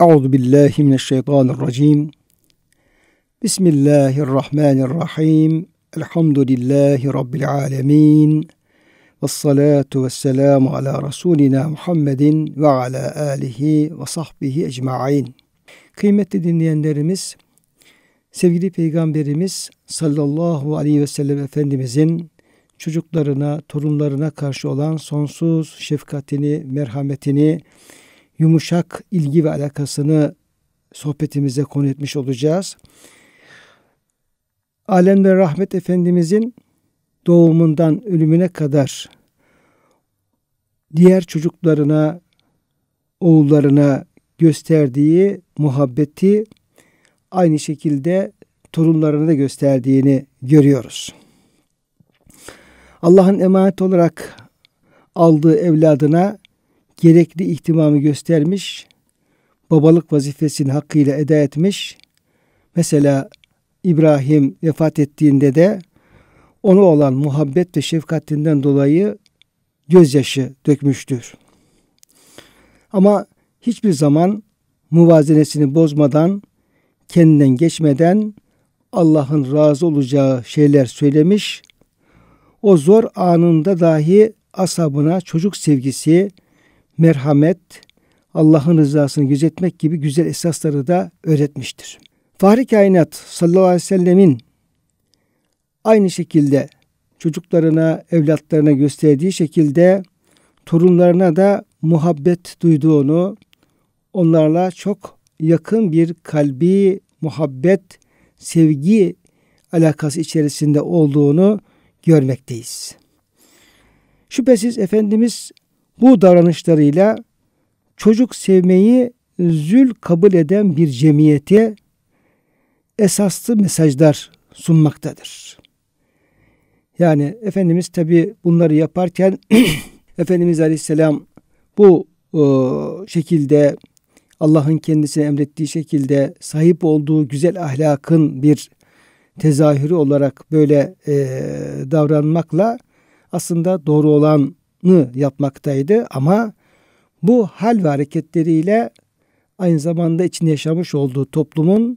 Euzu billahi mineşşeytanirracim. Bismillahirrahmanirrahim. Elhamdülillahi rabbil alamin. Ves salatu vesselamu ala rasulina Muhammedin ve ala alihi ve sahbihi ecmaîn. Kıymetli dinleyenlerimiz, sevgili peygamberimiz sallallahu aleyhi ve sellem efendimizin çocuklarına, torunlarına karşı olan sonsuz şefkatini, merhametini, yumuşak ilgi ve alakasını sohbetimize konu etmiş olacağız. ve Rahmet Efendimizin doğumundan ölümüne kadar diğer çocuklarına, oğullarına gösterdiği muhabbeti aynı şekilde torunlarına da gösterdiğini görüyoruz. Allah'ın emanet olarak aldığı evladına gerekli ihtimamı göstermiş, babalık vazifesini hakkıyla eda etmiş. Mesela İbrahim vefat ettiğinde de onu olan muhabbet ve şefkatinden dolayı gözyaşı dökmüştür. Ama hiçbir zaman muvazenesini bozmadan, kendinden geçmeden Allah'ın razı olacağı şeyler söylemiş. O zor anında dahi asabına çocuk sevgisi, merhamet, Allah'ın rızasını gözetmek gibi güzel esasları da öğretmiştir. Fahri Kainat sallallahu aleyhi ve sellemin aynı şekilde çocuklarına, evlatlarına gösterdiği şekilde torunlarına da muhabbet duyduğunu, onlarla çok yakın bir kalbi muhabbet, sevgi alakası içerisinde olduğunu görmekteyiz. Şüphesiz Efendimiz bu davranışlarıyla çocuk sevmeyi zül kabul eden bir cemiyete esaslı mesajlar sunmaktadır. Yani Efendimiz tabi bunları yaparken Efendimiz Aleyhisselam bu e, şekilde Allah'ın kendisine emrettiği şekilde sahip olduğu güzel ahlakın bir tezahürü olarak böyle e, davranmakla aslında doğru olan yapmaktaydı ama bu hal ve hareketleriyle aynı zamanda içinde yaşamış olduğu toplumun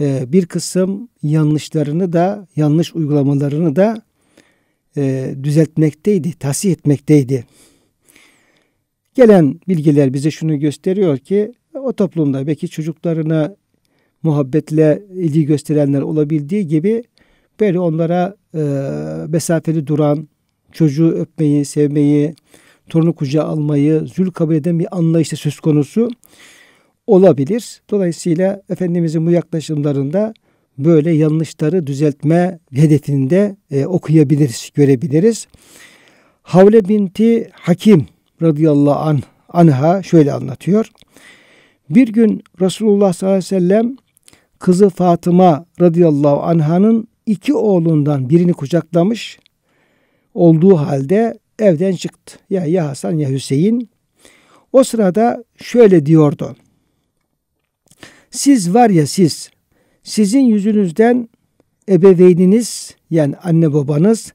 e, bir kısım yanlışlarını da yanlış uygulamalarını da e, düzeltmekteydi, tahsih etmekteydi. Gelen bilgiler bize şunu gösteriyor ki o toplumda belki çocuklarına muhabbetle ilgi gösterenler olabildiği gibi böyle onlara e, mesafeli duran, çocuğu öpmeyi, sevmeyi, torunu kucağa almayı zül kabul eden bir anlayışta söz konusu olabilir. Dolayısıyla Efendimizin bu yaklaşımlarında böyle yanlışları düzeltme hedefinde e, okuyabiliriz, görebiliriz. Havle binti Hakim radıyallahu an, anha şöyle anlatıyor. Bir gün Resulullah sallallahu aleyhi ve sellem kızı Fatıma radıyallahu anhanın iki oğlundan birini kucaklamış olduğu halde evden çıktı. Ya ya Hasan ya Hüseyin. O sırada şöyle diyordu. Siz var ya siz, sizin yüzünüzden ebeveyniniz yani anne babanız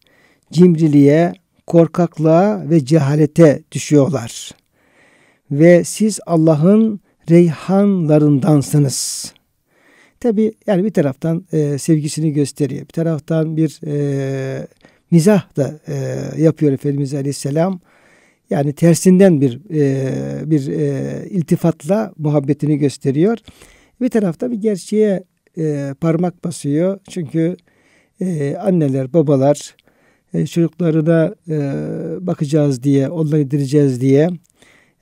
cimriliğe, korkaklığa ve cehalete düşüyorlar. Ve siz Allah'ın reyhanlarındansınız. Tabi yani bir taraftan e, sevgisini gösteriyor. Bir taraftan bir e, mizah da e, yapıyor Efendimiz Aleyhisselam. Yani tersinden bir e, bir e, iltifatla muhabbetini gösteriyor. Bir tarafta bir gerçeğe e, parmak basıyor. Çünkü e, anneler, babalar e, çocuklarına e, bakacağız diye, onları yedireceğiz diye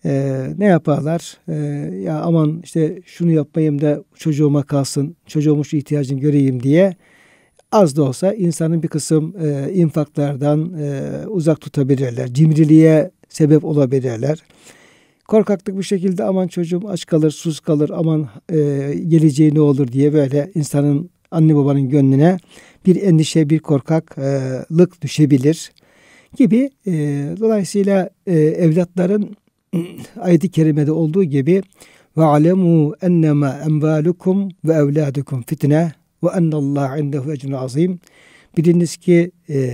e, ne yaparlar? E, ya aman işte şunu yapmayayım da çocuğuma kalsın, çocuğumun şu ihtiyacını göreyim diye az da olsa insanın bir kısım e, infaklardan e, uzak tutabilirler. Cimriliğe sebep olabilirler. Korkaklık bu şekilde aman çocuğum aç kalır, sus kalır, aman e, geleceği ne olur diye böyle insanın anne babanın gönlüne bir endişe, bir korkaklık düşebilir gibi. E, dolayısıyla e, evlatların ayet-i kerimede olduğu gibi ve alemu ennema emvalukum ve evladukum fitne ve ennallâhe indehu ecrün azim. Biliniz ki e,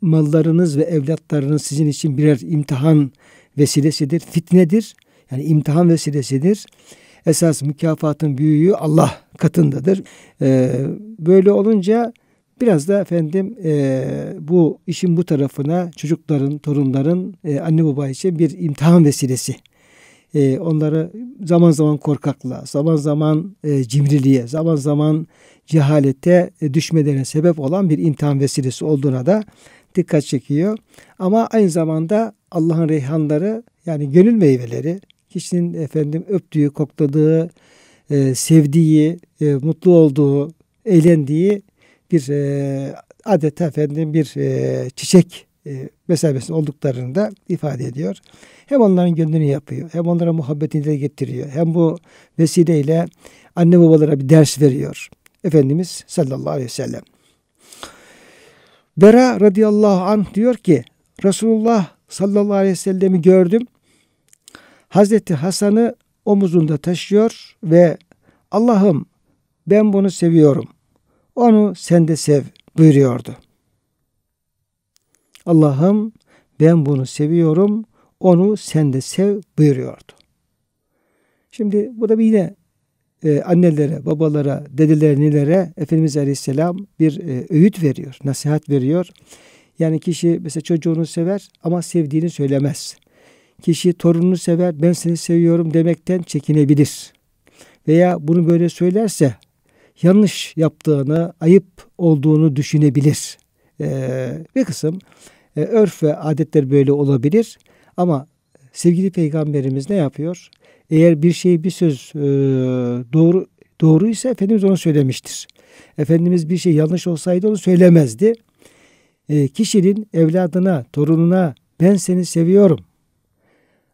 mallarınız ve evlatlarınız sizin için birer imtihan vesilesidir, fitnedir. Yani imtihan vesilesidir. Esas mükafatın büyüğü Allah katındadır. E, böyle olunca Biraz da efendim e, bu işin bu tarafına çocukların, torunların e, anne baba için bir imtihan vesilesi e, onları zaman zaman korkaklığa, zaman zaman e, cimriliğe, zaman zaman cehalete e, düşmelerine sebep olan bir imtihan vesilesi olduğuna da dikkat çekiyor. Ama aynı zamanda Allah'ın reyhanları yani gönül meyveleri, kişinin efendim öptüğü, kokladığı, e, sevdiği, e, mutlu olduğu, eğlendiği bir e, adeta efendim bir e, çiçek e, mesabesinde olduklarını da ifade ediyor. Hem onların gönlünü yapıyor, hem onlara muhabbetini de getiriyor, hem bu vesileyle anne babalara bir ders veriyor. Efendimiz sallallahu aleyhi ve sellem. Bera radıyallahu anh diyor ki Resulullah sallallahu aleyhi ve sellemi gördüm. Hazreti Hasan'ı omuzunda taşıyor ve Allah'ım ben bunu seviyorum. Onu sen de sev buyuruyordu. Allah'ım ben bunu seviyorum, onu sen de sev buyuruyordu. Şimdi bu da bir yine e, annelere, babalara, dedelere, nilere Efendimiz Aleyhisselam bir e, öğüt veriyor, nasihat veriyor. Yani kişi mesela çocuğunu sever ama sevdiğini söylemez. Kişi torununu sever, ben seni seviyorum demekten çekinebilir. Veya bunu böyle söylerse yanlış yaptığını, ayıp olduğunu düşünebilir. Ee, bir kısım e, örf ve adetler böyle olabilir ama sevgili peygamberimiz ne yapıyor? Eğer bir şey bir söz e, doğru doğru ise Efendimiz onu söylemiştir. Efendimiz bir şey yanlış olsaydı onu söylemezdi. E, kişinin evladına, torununa ben seni seviyorum.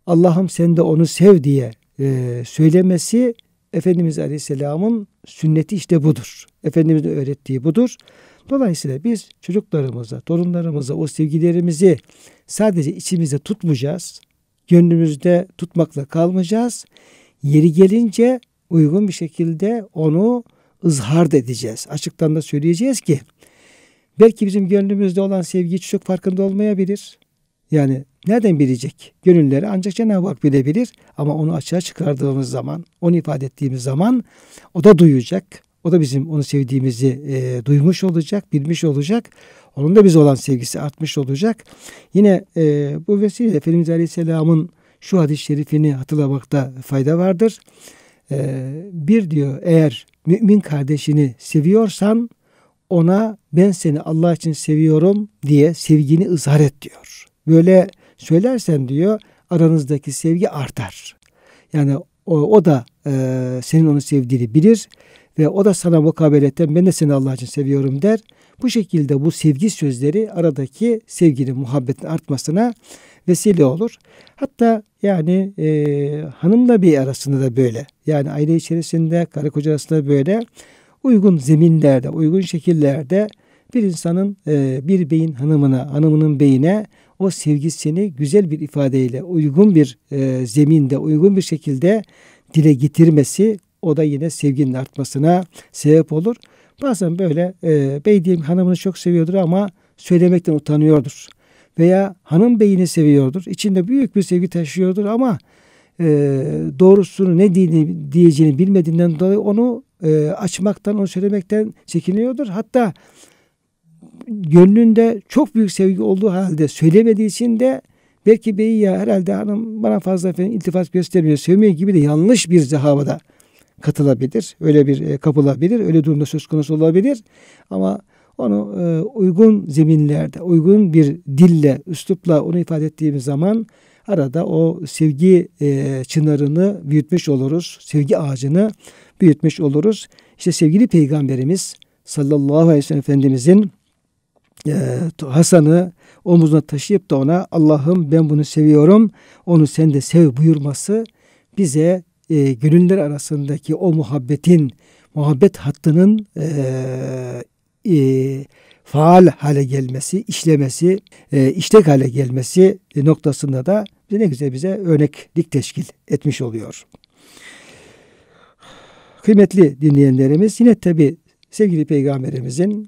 Allah'ım sen de onu sev diye e, söylemesi Efendimiz Aleyhisselam'ın sünneti işte budur. Efendimizin öğrettiği budur. Dolayısıyla biz çocuklarımıza, torunlarımıza o sevgilerimizi sadece içimizde tutmayacağız. Gönlümüzde tutmakla kalmayacağız. Yeri gelince uygun bir şekilde onu ızhar da edeceğiz. Açıktan da söyleyeceğiz ki belki bizim gönlümüzde olan sevgi çocuk farkında olmayabilir. Yani nereden bilecek? Gönülleri ancak Cenab-ı Hak bilebilir ama onu açığa çıkardığımız zaman, onu ifade ettiğimiz zaman o da duyacak, o da bizim onu sevdiğimizi e, duymuş olacak, bilmiş olacak. Onun da bize olan sevgisi artmış olacak. Yine e, bu vesile Efendimiz Aleyhisselam'ın şu hadis-i şerifini hatırlamakta fayda vardır. E, bir diyor eğer mümin kardeşini seviyorsan ona ben seni Allah için seviyorum diye sevgini ızhar et diyor. Böyle söylersen diyor aranızdaki sevgi artar. Yani o, o da e, senin onu sevdiğini bilir ve o da sana mukabeletten ben de seni Allah için seviyorum der. Bu şekilde bu sevgi sözleri aradaki sevginin, muhabbetin artmasına vesile olur. Hatta yani e, hanımla bir arasında da böyle. Yani aile içerisinde, karı koca arasında böyle uygun zeminlerde, uygun şekillerde bir insanın e, bir beyin hanımına, hanımının beyine o sevgisini güzel bir ifadeyle, uygun bir e, zeminde, uygun bir şekilde dile getirmesi, o da yine sevginin artmasına sebep olur. Bazen böyle e, bey diyeyim hanımını çok seviyordur ama söylemekten utanıyordur. Veya hanım beyini seviyordur. İçinde büyük bir sevgi taşıyordur ama e, doğrusunu ne diyeceğini, diyeceğini bilmediğinden dolayı onu e, açmaktan, onu söylemekten çekiniyordur. Hatta gönlünde çok büyük sevgi olduğu halde söylemediği için de belki beyi ya herhalde hanım bana fazla efendim iltifat göstermiyor, sevmiyor gibi de yanlış bir zahavada katılabilir. Öyle bir e, kapılabilir. Öyle durumda söz konusu olabilir. Ama onu e, uygun zeminlerde, uygun bir dille, üslupla onu ifade ettiğimiz zaman arada o sevgi e, çınarını büyütmüş oluruz. Sevgi ağacını büyütmüş oluruz. İşte sevgili peygamberimiz sallallahu aleyhi ve sellem Efendimizin Hasan'ı omuzuna taşıyıp da ona Allah'ım ben bunu seviyorum onu sen de sev buyurması bize e, gönüller arasındaki o muhabbetin, muhabbet hattının e, e, faal hale gelmesi, işlemesi, e, işlek hale gelmesi noktasında da ne güzel bize örneklik teşkil etmiş oluyor. Kıymetli dinleyenlerimiz yine tabi sevgili peygamberimizin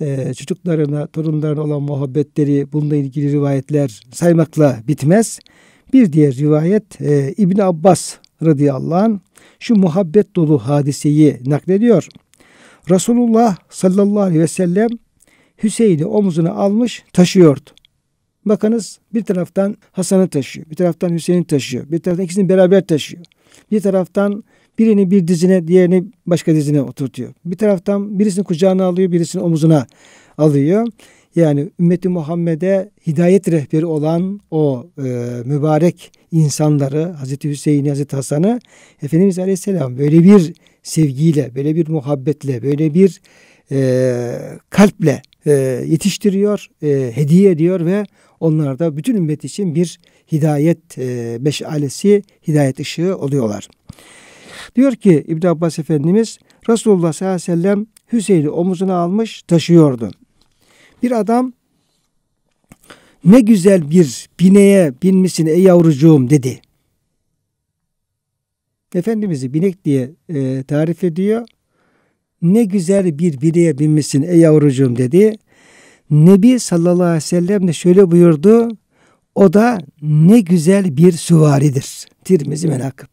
e, çocuklarına, torunlarına olan muhabbetleri, bununla ilgili rivayetler saymakla bitmez. Bir diğer rivayet e, İbn Abbas radıyallahu anh şu muhabbet dolu hadiseyi naklediyor. Resulullah sallallahu aleyhi ve sellem Hüseyin'i omzuna almış taşıyordu. Bakınız bir taraftan Hasan'ı taşıyor, bir taraftan Hüseyin'i taşıyor, bir taraftan ikisini beraber taşıyor. Bir taraftan birini bir dizine, diğerini başka dizine oturtuyor. Bir taraftan birisini kucağına alıyor, birisini omuzuna alıyor. Yani ümmeti Muhammed'e hidayet rehberi olan o e, mübarek insanları Hazreti Hüseyin Hazreti Hasan'ı Efendimiz Aleyhisselam böyle bir sevgiyle, böyle bir muhabbetle, böyle bir e, kalple e, yetiştiriyor, e, hediye ediyor ve onlar da bütün ümmet için bir hidayet e, meşalesi, hidayet ışığı oluyorlar. Diyor ki İbn Abbas Efendimiz Resulullah sallallahu aleyhi ve sellem Hüseyin'i omuzuna almış taşıyordu. Bir adam ne güzel bir bineye binmişsin ey yavrucuğum dedi. Efendimiz'i binek diye e, tarif ediyor. Ne güzel bir bineye binmişsin ey yavrucuğum dedi. Nebi sallallahu aleyhi ve sellem de şöyle buyurdu. O da ne güzel bir süvaridir. Tirmizi menakıp.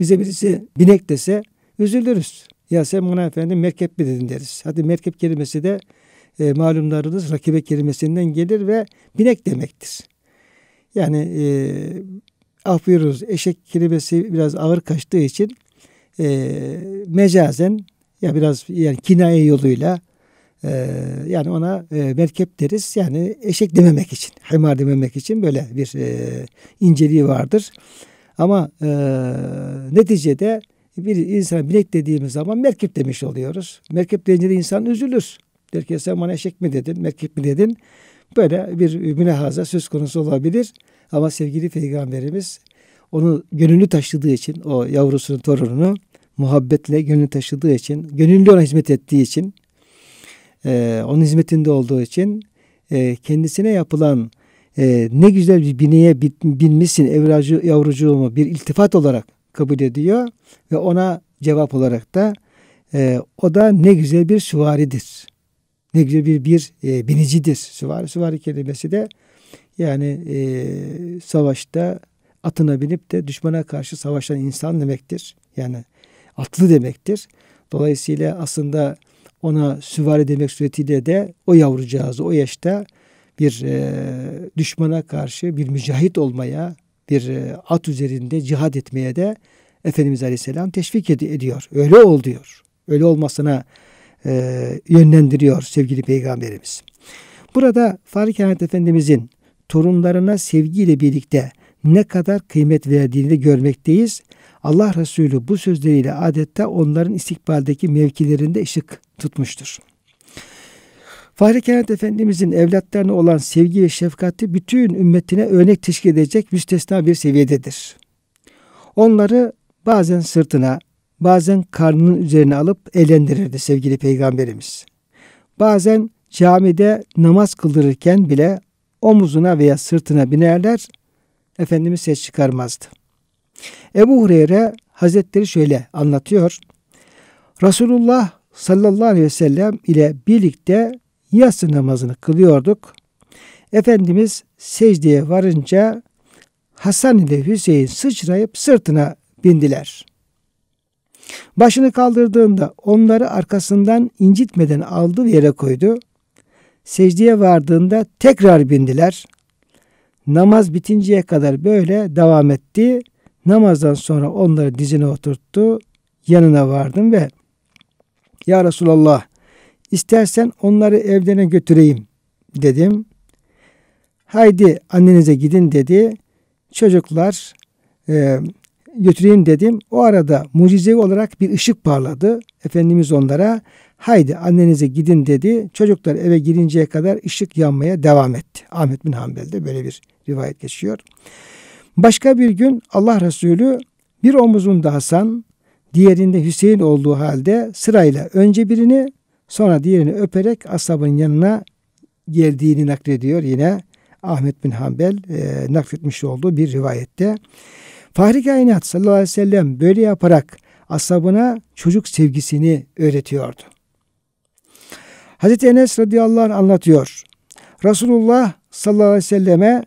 Bize birisi binek dese üzülürüz. Ya sen buna efendim merkep mi dedin deriz. Hadi merkep kelimesi de e, malumlarınız rakibe kelimesinden gelir ve binek demektir. Yani e, af ah buyururuz eşek kelimesi biraz ağır kaçtığı için e, mecazen ya biraz yani kinaye yoluyla e, yani ona e, merkep deriz. Yani eşek dememek için, himar dememek için böyle bir e, inceliği vardır. Ama e, neticede bir insan binek dediğimiz zaman merkep demiş oluyoruz. Merkep deyince de insan üzülür. Der ki sen bana eşek mi dedin, merkep mi dedin? Böyle bir münehaza söz konusu olabilir. Ama sevgili peygamberimiz onu gönüllü taşıdığı için o yavrusunu, torununu muhabbetle gönüllü taşıdığı için, gönüllü ona hizmet ettiği için, e, onun hizmetinde olduğu için e, kendisine yapılan e, ne güzel bir bineye binmişsin evracı yavrucuğumu bir iltifat olarak kabul ediyor ve ona cevap olarak da e, o da ne güzel bir süvaridir. Ne güzel bir bir e, binicidir. Süvari, süvari kelimesi de yani e, savaşta atına binip de düşmana karşı savaşan insan demektir. Yani atlı demektir. Dolayısıyla aslında ona süvari demek suretiyle de o yavrucağızı o yaşta bir e, düşmana karşı bir mücahit olmaya, bir e, at üzerinde cihad etmeye de Efendimiz Aleyhisselam teşvik ed- ediyor. Öyle ol diyor. Öyle olmasına e, yönlendiriyor sevgili peygamberimiz. Burada Farik Ahmet Efendimizin torunlarına sevgiyle birlikte ne kadar kıymet verdiğini de görmekteyiz. Allah Resulü bu sözleriyle adeta onların istikbaldeki mevkilerinde ışık tutmuştur. Fahri Kainat Efendimizin evlatlarına olan sevgi ve şefkati bütün ümmetine örnek teşkil edecek müstesna bir seviyededir. Onları bazen sırtına, bazen karnının üzerine alıp eğlendirirdi sevgili Peygamberimiz. Bazen camide namaz kıldırırken bile omuzuna veya sırtına binerler, Efendimiz ses çıkarmazdı. Ebu Hureyre Hazretleri şöyle anlatıyor. Resulullah sallallahu aleyhi ve sellem ile birlikte yatsı namazını kılıyorduk. Efendimiz secdeye varınca Hasan ile Hüseyin sıçrayıp sırtına bindiler. Başını kaldırdığında onları arkasından incitmeden aldı yere koydu. Secdeye vardığında tekrar bindiler. Namaz bitinceye kadar böyle devam etti. Namazdan sonra onları dizine oturttu. Yanına vardım ve Ya Resulallah İstersen onları evlerine götüreyim dedim. Haydi annenize gidin dedi. Çocuklar e, götüreyim dedim. O arada mucizevi olarak bir ışık parladı. Efendimiz onlara haydi annenize gidin dedi. Çocuklar eve girinceye kadar ışık yanmaya devam etti. Ahmet bin Hanbel'de böyle bir rivayet geçiyor. Başka bir gün Allah Resulü bir omuzunda Hasan, diğerinde Hüseyin olduğu halde sırayla önce birini Sonra diğerini öperek ashabın yanına geldiğini naklediyor yine Ahmet bin Hanbel e, nakletmiş olduğu bir rivayette. Fahri Kainat sallallahu aleyhi ve sellem böyle yaparak asabına çocuk sevgisini öğretiyordu. Hazreti Enes radıyallahu anh anlatıyor. Resulullah sallallahu aleyhi ve selleme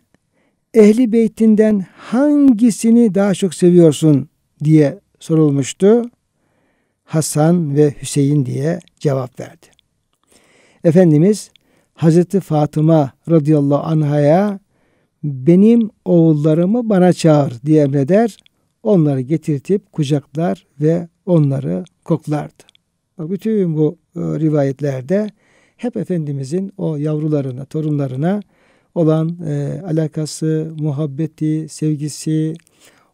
ehli beytinden hangisini daha çok seviyorsun diye sorulmuştu. Hasan ve Hüseyin diye cevap verdi. Efendimiz Hazreti Fatıma radıyallahu anhaya benim oğullarımı bana çağır diye emreder. Onları getirtip kucaklar ve onları koklardı. Bütün bu e, rivayetlerde hep Efendimizin o yavrularına, torunlarına olan e, alakası, muhabbeti, sevgisi,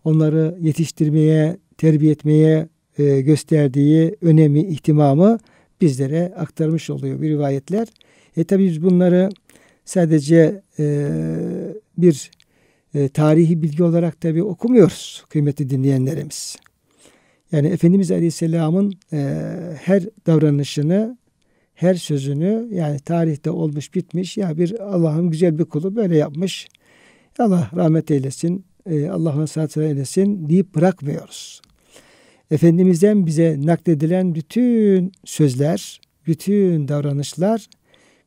onları yetiştirmeye, terbiye etmeye e, gösterdiği önemi, ihtimamı bizlere aktarmış oluyor bir rivayetler. E tabi biz bunları sadece e, bir e, tarihi bilgi olarak tabi okumuyoruz kıymetli dinleyenlerimiz. Yani Efendimiz Aleyhisselam'ın e, her davranışını, her sözünü yani tarihte olmuş bitmiş ya bir Allah'ın güzel bir kulu böyle yapmış. Allah rahmet eylesin, e, Allah'ın salatı eylesin deyip bırakmıyoruz. Efendimiz'den bize nakledilen bütün sözler, bütün davranışlar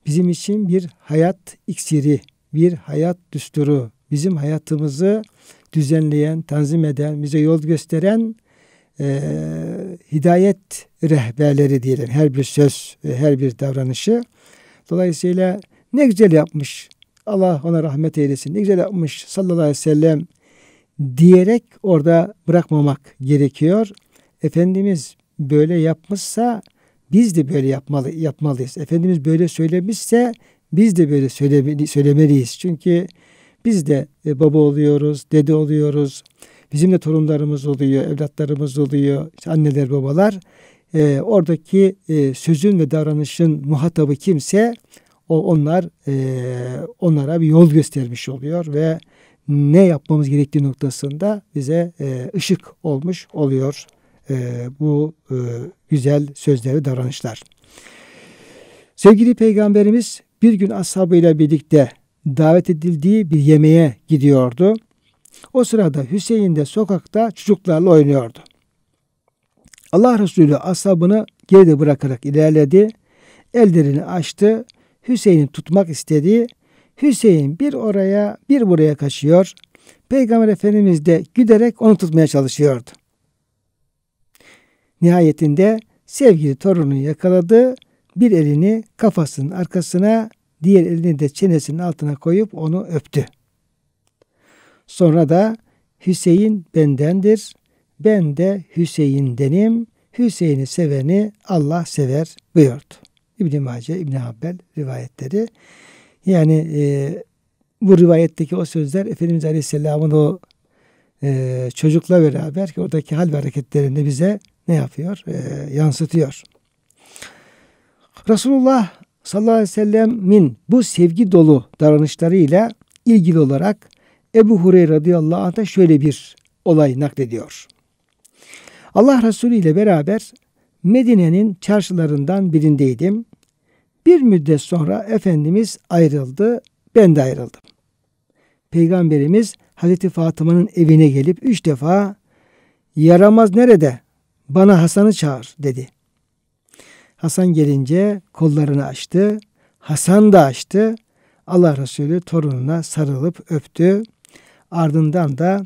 bizim için bir hayat iksiri, bir hayat düsturu, bizim hayatımızı düzenleyen, tanzim eden, bize yol gösteren e, hidayet rehberleri diyelim. Her bir söz, ve her bir davranışı. Dolayısıyla ne güzel yapmış. Allah ona rahmet eylesin. Ne güzel yapmış sallallahu aleyhi ve sellem diyerek orada bırakmamak gerekiyor. Efendimiz böyle yapmışsa biz de böyle yapmalı, yapmalıyız. Efendimiz böyle söylemişse biz de böyle söylemeli söylemeliyiz. Çünkü biz de e, baba oluyoruz, dede oluyoruz. Bizim de torunlarımız oluyor, evlatlarımız oluyor, işte anneler, babalar. E, oradaki e, sözün ve davranışın muhatabı kimse, o onlar e, onlara bir yol göstermiş oluyor ve ne yapmamız gerektiği noktasında bize e, ışık olmuş oluyor. E, bu e, güzel sözleri davranışlar. Sevgili Peygamberimiz bir gün ashabıyla birlikte davet edildiği bir yemeğe gidiyordu. O sırada Hüseyin de sokakta çocuklarla oynuyordu. Allah Resulü ashabını geride bırakarak ilerledi. Ellerini açtı. Hüseyin'i tutmak istedi. Hüseyin bir oraya bir buraya kaçıyor. Peygamber Efendimiz de giderek onu tutmaya çalışıyordu. Nihayetinde sevgili torunu yakaladı. Bir elini kafasının arkasına, diğer elini de çenesinin altına koyup onu öptü. Sonra da Hüseyin bendendir, ben de Hüseyin denim, Hüseyin'i seveni Allah sever buyurdu. İbn-i Mace, ibn Habbel rivayetleri. Yani e, bu rivayetteki o sözler Efendimiz Aleyhisselam'ın o e, çocukla beraber ki oradaki hal ve hareketlerinde bize ne yapıyor? E, yansıtıyor. Resulullah sallallahu aleyhi ve sellemin bu sevgi dolu davranışlarıyla ilgili olarak Ebu Hureyre radıyallahu anh da şöyle bir olay naklediyor. Allah Resulü ile beraber Medine'nin çarşılarından birindeydim. Bir müddet sonra Efendimiz ayrıldı, ben de ayrıldım. Peygamberimiz Hazreti Fatıma'nın evine gelip üç defa yaramaz nerede bana Hasan'ı çağır dedi. Hasan gelince kollarını açtı. Hasan da açtı. Allah Resulü torununa sarılıp öptü. Ardından da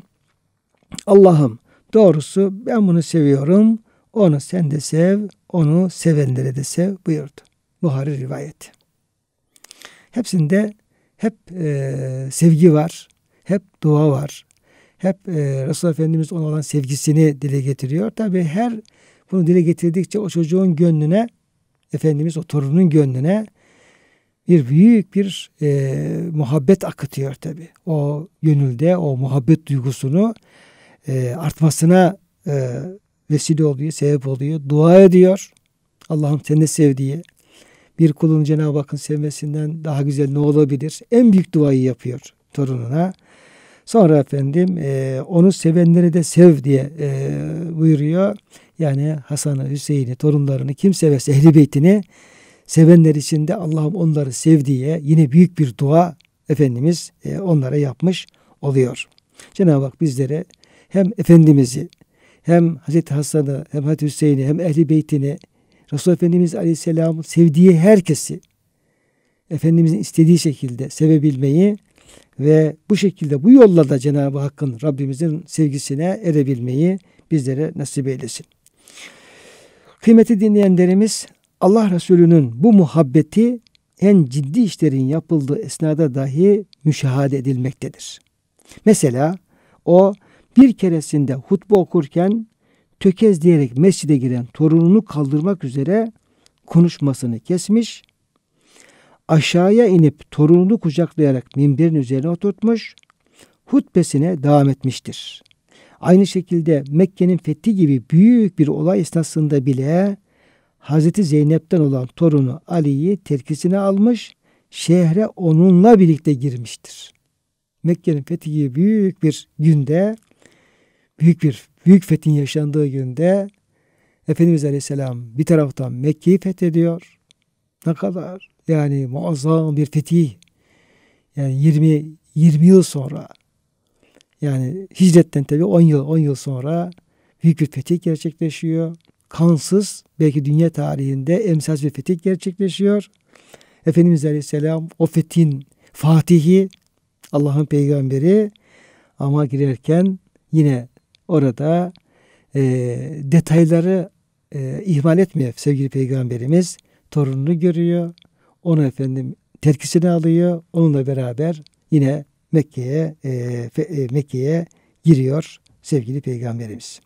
Allah'ım doğrusu ben bunu seviyorum. Onu sen de sev, onu sevenlere de sev buyurdu. Buhari rivayeti. Hepsinde hep e, sevgi var, hep dua var, hep e, Resul Efendimiz ona olan sevgisini dile getiriyor. Tabi her bunu dile getirdikçe o çocuğun gönlüne Efendimiz o torunun gönlüne bir büyük bir e, muhabbet akıtıyor tabi. O gönülde o muhabbet duygusunu e, artmasına e, vesile oluyor, sebep oluyor. Dua ediyor. Allah'ım seni sevdiği bir kulun Cenab-ı Hakk'ın sevmesinden daha güzel ne olabilir? En büyük duayı yapıyor torununa. Sonra efendim e, onu sevenleri de sev diye e, buyuruyor. Yani Hasan'ı, Hüseyin'i, torunlarını kim severse ehli beytini sevenler için de Allah'ım onları sev diye yine büyük bir dua Efendimiz e, onlara yapmış oluyor. Cenab-ı Hak bizlere hem Efendimiz'i hem Hazreti Hasan'ı hem Hazreti Hüseyin'i hem Ehli Beyt'ini Resul Efendimiz Aleyhisselam'ın sevdiği herkesi Efendimizin istediği şekilde sevebilmeyi ve bu şekilde bu yolla da Cenab-ı Hakk'ın Rabbimizin sevgisine erebilmeyi bizlere nasip eylesin. Kıymeti dinleyenlerimiz Allah Resulü'nün bu muhabbeti en ciddi işlerin yapıldığı esnada dahi müşahade edilmektedir. Mesela o bir keresinde hutbe okurken tökez diyerek mescide giren torununu kaldırmak üzere konuşmasını kesmiş aşağıya inip torununu kucaklayarak minberin üzerine oturtmuş, hutbesine devam etmiştir. Aynı şekilde Mekke'nin fethi gibi büyük bir olay esnasında bile Hazreti Zeynep'ten olan torunu Ali'yi terkisine almış, şehre onunla birlikte girmiştir. Mekke'nin fethi gibi büyük bir günde, büyük bir büyük fethin yaşandığı günde Efendimiz Aleyhisselam bir taraftan Mekke'yi fethediyor. Ne kadar yani muazzam bir fetih. Yani 20 20 yıl sonra yani hicretten tabi 10 yıl 10 yıl sonra büyük bir fetih gerçekleşiyor. Kansız belki dünya tarihinde emsalsiz bir fetih gerçekleşiyor. Efendimiz Aleyhisselam o fethin fatihi Allah'ın peygamberi ama girerken yine orada e, detayları e, ihmal etmiyor sevgili peygamberimiz. Torununu görüyor, onu efendim terkisini alıyor. Onunla beraber yine Mekke'ye e, e, Mekke'ye giriyor sevgili peygamberimiz.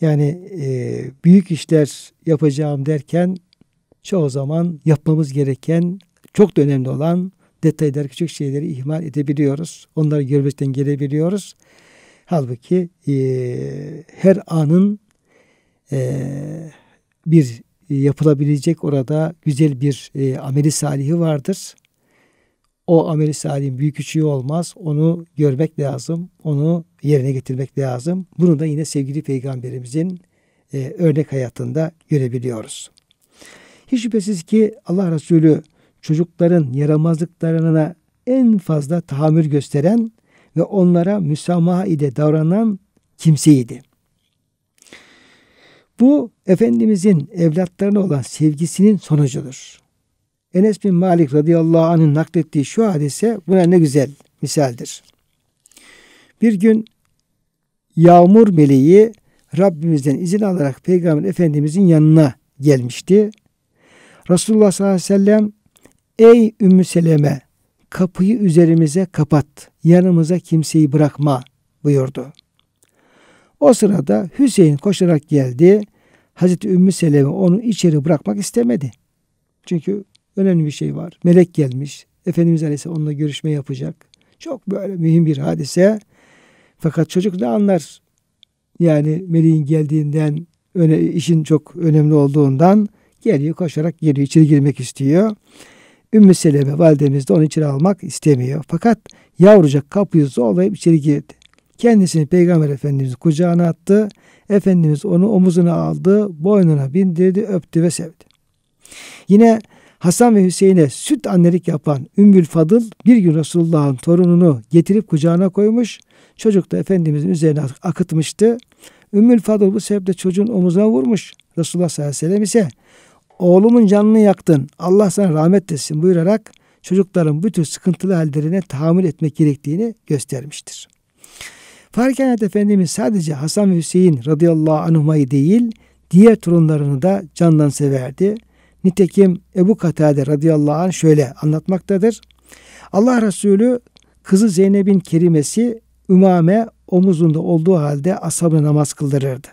Yani e, büyük işler yapacağım derken çoğu zaman yapmamız gereken çok da önemli olan detaylar, küçük şeyleri ihmal edebiliyoruz. Onları görmekten gelebiliyoruz. Halbuki e, her anın e, bir e, yapılabilecek orada güzel bir e, ameli salihi vardır. O ameli salihin büyük küçüğü olmaz. Onu görmek lazım. Onu yerine getirmek lazım. Bunu da yine sevgili peygamberimizin e, örnek hayatında görebiliyoruz. Hiç şüphesiz ki Allah Resulü çocukların yaramazlıklarına en fazla tahammül gösteren ve onlara müsamaha ile davranan kimseydi. Bu Efendimizin evlatlarına olan sevgisinin sonucudur. Enes bin Malik radıyallahu anh'ın naklettiği şu hadise buna ne güzel misaldir. Bir gün yağmur meleği Rabbimizden izin alarak Peygamber Efendimizin yanına gelmişti. Resulullah sallallahu aleyhi ve sellem ey Ümmü Seleme kapıyı üzerimize kapat yanımıza kimseyi bırakma buyurdu. O sırada Hüseyin koşarak geldi. Hazreti Ümmü Seleme onu içeri bırakmak istemedi. Çünkü önemli bir şey var. Melek gelmiş. Efendimiz Aleyhisselam onunla görüşme yapacak. Çok böyle mühim bir hadise. Fakat çocuk ne anlar? Yani meleğin geldiğinden, öne, işin çok önemli olduğundan geliyor koşarak geliyor. içeri girmek istiyor. Ümmü Seleme validemiz de onu içeri almak istemiyor. Fakat yavrucak kapıyı zorlayıp içeri girdi. Kendisini Peygamber Efendimiz kucağına attı. Efendimiz onu omuzuna aldı, boynuna bindirdi, öptü ve sevdi. Yine Hasan ve Hüseyin'e süt annelik yapan Ümmül Fadıl bir gün Resulullah'ın torununu getirip kucağına koymuş. Çocuk da Efendimizin üzerine akıtmıştı. Ümmül Fadıl bu sebeple çocuğun omuzuna vurmuş. Resulullah sallallahu aleyhi ve sellem ise oğlumun canını yaktın Allah sana rahmet etsin buyurarak çocukların bütün sıkıntılı hallerine tahammül etmek gerektiğini göstermiştir. Farkenat Efendimiz sadece Hasan ve Hüseyin radıyallahu anhumayı değil, diğer torunlarını da candan severdi. Nitekim Ebu Katade radıyallahu anh şöyle anlatmaktadır. Allah Resulü kızı Zeynep'in kerimesi Ümame omuzunda olduğu halde ashabına namaz kıldırırdı.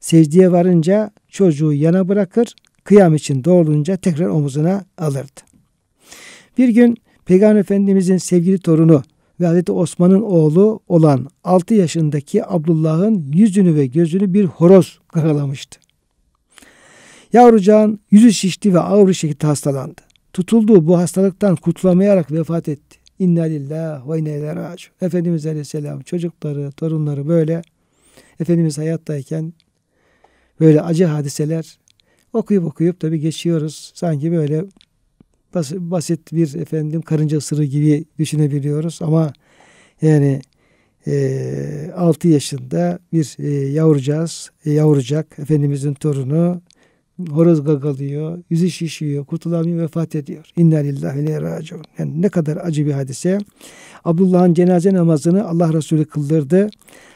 Secdeye varınca çocuğu yana bırakır, kıyam için doğrulunca tekrar omuzuna alırdı. Bir gün Peygamber Efendimizin sevgili torunu ve Hazreti Osman'ın oğlu olan 6 yaşındaki Abdullah'ın yüzünü ve gözünü bir horoz karalamıştı. Yavrucağın yüzü şişti ve ağır bir şekilde hastalandı. Tutulduğu bu hastalıktan kurtulamayarak vefat etti. İnna lillah ve inna ileyhi Efendimiz Aleyhisselam çocukları, torunları böyle Efendimiz hayattayken böyle acı hadiseler okuyup okuyup tabi geçiyoruz. Sanki böyle basit bir efendim karınca ısırığı gibi düşünebiliyoruz ama yani e, 6 yaşında bir e, yavrucağız, e, yavrucak Efendimizin torunu horoz gagalıyor, yüzü şişiyor, kurtulamıyor vefat ediyor. İnna lillahi ve Yani ne kadar acı bir hadise. Abdullah'ın cenaze namazını Allah Resulü kıldırdı.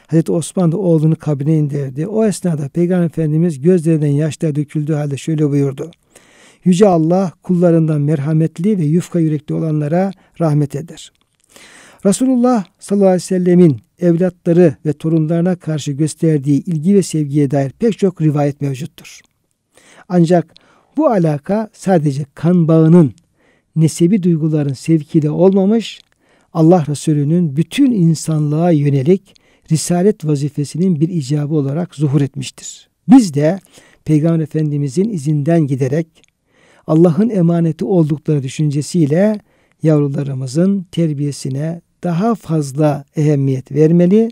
Hazreti Osman da oğlunu kabine indirdi. O esnada Peygamber Efendimiz gözlerinden yaşlar döküldüğü halde şöyle buyurdu. Yüce Allah kullarından merhametli ve yufka yürekli olanlara rahmet eder. Resulullah sallallahu aleyhi ve sellemin evlatları ve torunlarına karşı gösterdiği ilgi ve sevgiye dair pek çok rivayet mevcuttur. Ancak bu alaka sadece kan bağının, nesebi duyguların sevkiyle olmamış, Allah Resulü'nün bütün insanlığa yönelik risalet vazifesinin bir icabı olarak zuhur etmiştir. Biz de Peygamber Efendimizin izinden giderek Allah'ın emaneti oldukları düşüncesiyle yavrularımızın terbiyesine daha fazla ehemmiyet vermeli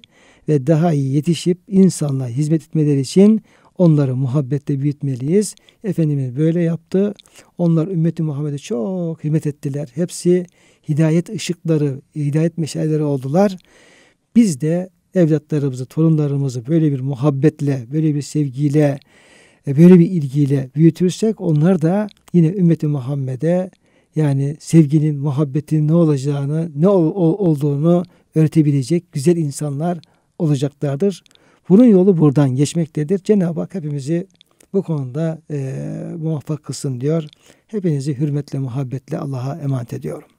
ve daha iyi yetişip insanlığa hizmet etmeleri için onları muhabbetle büyütmeliyiz. Efendimiz böyle yaptı. Onlar ümmeti Muhammed'e çok hizmet ettiler. Hepsi hidayet ışıkları, hidayet meşaleleri oldular. Biz de evlatlarımızı, torunlarımızı böyle bir muhabbetle, böyle bir sevgiyle, e, böyle bir ilgiyle büyütürsek onlar da yine ümmeti Muhammed'e yani sevginin, muhabbetin ne olacağını, ne ol, olduğunu öğretebilecek güzel insanlar olacaklardır. Bunun yolu buradan geçmektedir. Cenab-ı Hak hepimizi bu konuda e, muvaffak kılsın diyor. Hepinizi hürmetle, muhabbetle Allah'a emanet ediyorum.